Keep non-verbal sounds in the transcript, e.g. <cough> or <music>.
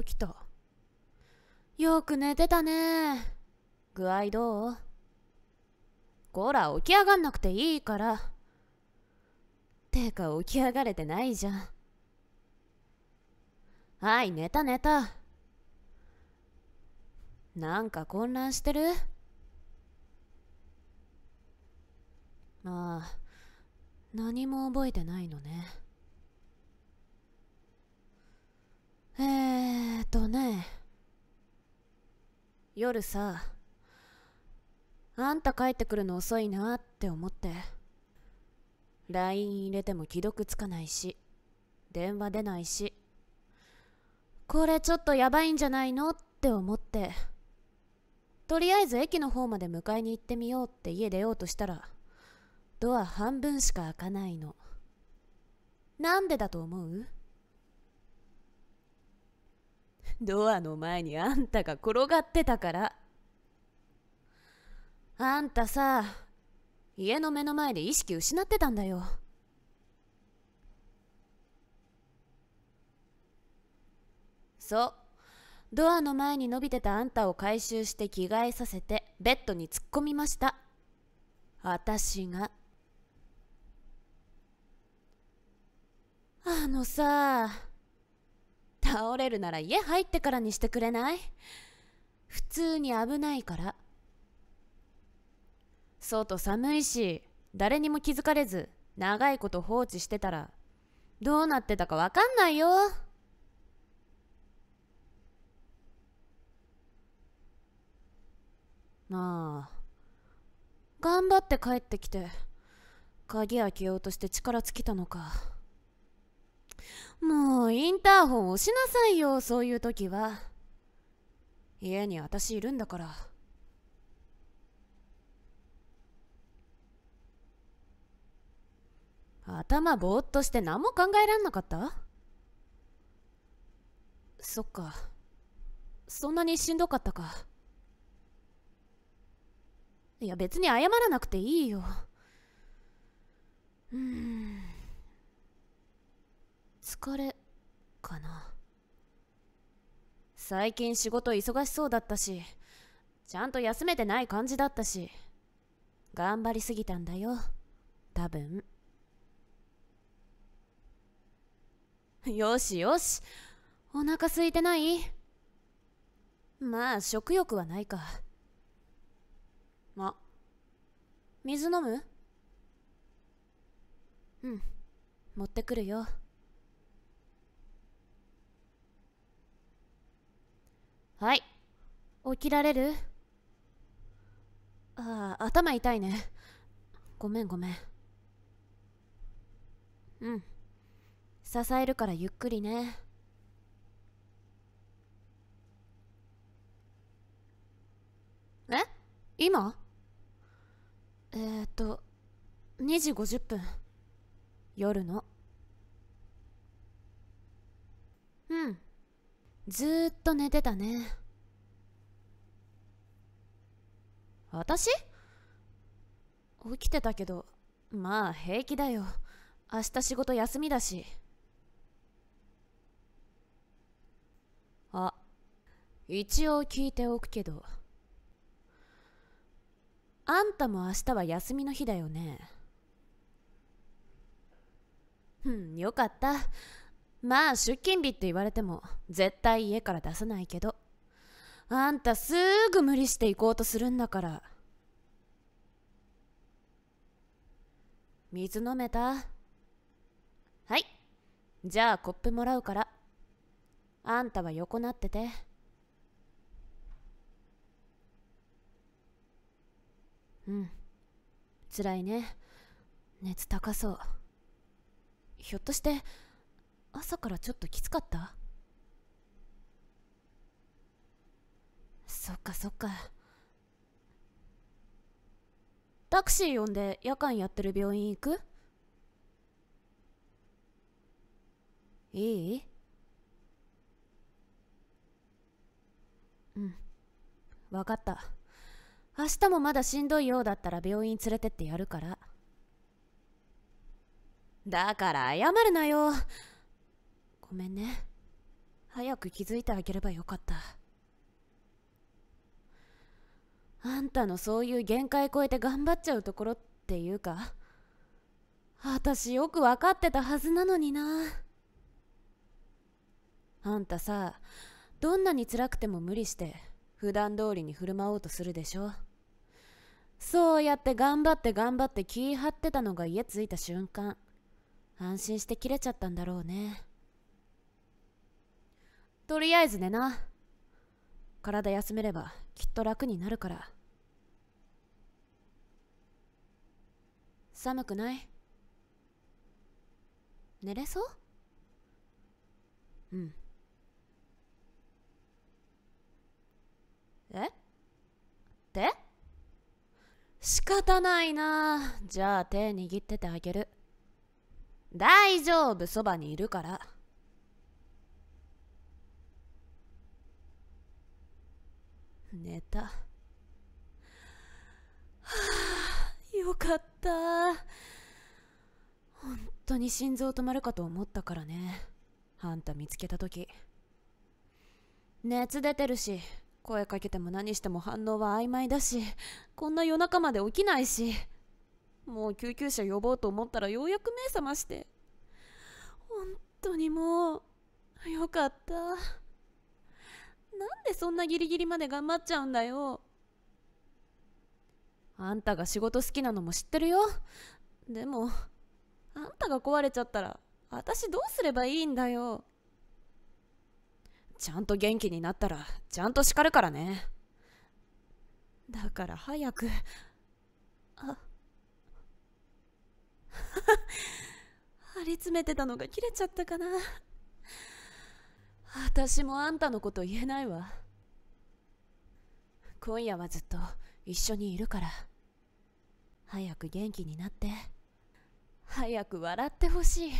起きたよく寝てたね具合どうこら起き上がんなくていいからてか起き上がれてないじゃんはい寝た寝たなんか混乱してるああ何も覚えてないのねとね夜さあんた帰ってくるの遅いなって思って LINE 入れても既読つかないし電話出ないしこれちょっとやばいんじゃないのって思ってとりあえず駅の方まで迎えに行ってみようって家出ようとしたらドア半分しか開かないのなんでだと思う <laughs> ドアの前にあんたが転がってたから。あんたさ、家の目の前で意識失ってたんだよ。そう。ドアの前に伸びてたあんたを回収して着替えさせて、ベッドに突っ込みました。私が。あのさ倒れるなら家入ってからにしてくれない普通に危ないから外寒いし誰にも気づかれず長いこと放置してたらどうなってたかわかんないよまあ頑張って帰ってきて鍵開けようとして力尽きたのか。もうインターホン押しなさいよそういう時は家に私いるんだから頭ぼーっとして何も考えらんなかったそっかそんなにしんどかったかいや別に謝らなくていいようん疲れかな最近仕事忙しそうだったしちゃんと休めてない感じだったし頑張りすぎたんだよ多分よしよしお腹空いてないまあ食欲はないかあ水飲むうん持ってくるよはい起きられるああ頭痛いねごめんごめんうん支えるからゆっくりねえ今えー、っと2時50分夜のずっと寝てたね私起きてたけどまあ平気だよ明日仕事休みだしあ一応聞いておくけどあんたも明日は休みの日だよねうんよかったまあ出勤日って言われても絶対家から出さないけどあんたすぐ無理して行こうとするんだから水飲めたはいじゃあコップもらうからあんたは横なっててうんつらいね熱高そうひょっとして朝からちょっときつかったそっかそっかタクシー呼んで夜間やってる病院行くいいうん分かった明日もまだしんどいようだったら病院連れてってやるからだから謝るなよごめんね早く気づいてあげればよかったあんたのそういう限界超えて頑張っちゃうところっていうか私よく分かってたはずなのになあんたさどんなに辛くても無理して普段通りに振る舞おうとするでしょそうやって頑張って頑張って気張ってたのが家着いた瞬間安心して切れちゃったんだろうねとりあえず寝な体休めればきっと楽になるから寒くない寝れそううんえって仕方ないなじゃあ手握っててあげる大丈夫そばにいるから寝たはあよかった本当に心臓止まるかと思ったからねあんた見つけた時熱出てるし声かけても何しても反応は曖昧だしこんな夜中まで起きないしもう救急車呼ぼうと思ったらようやく目覚まして本当にもうよかった。なんでそんなギリギリまで頑張っちゃうんだよあんたが仕事好きなのも知ってるよでもあんたが壊れちゃったら私どうすればいいんだよちゃんと元気になったらちゃんと叱るからねだから早くあ <laughs> 張り詰めてたのが切れちゃったかな私もあんたのこと言えないわ今夜はずっと一緒にいるから早く元気になって早く笑ってほしい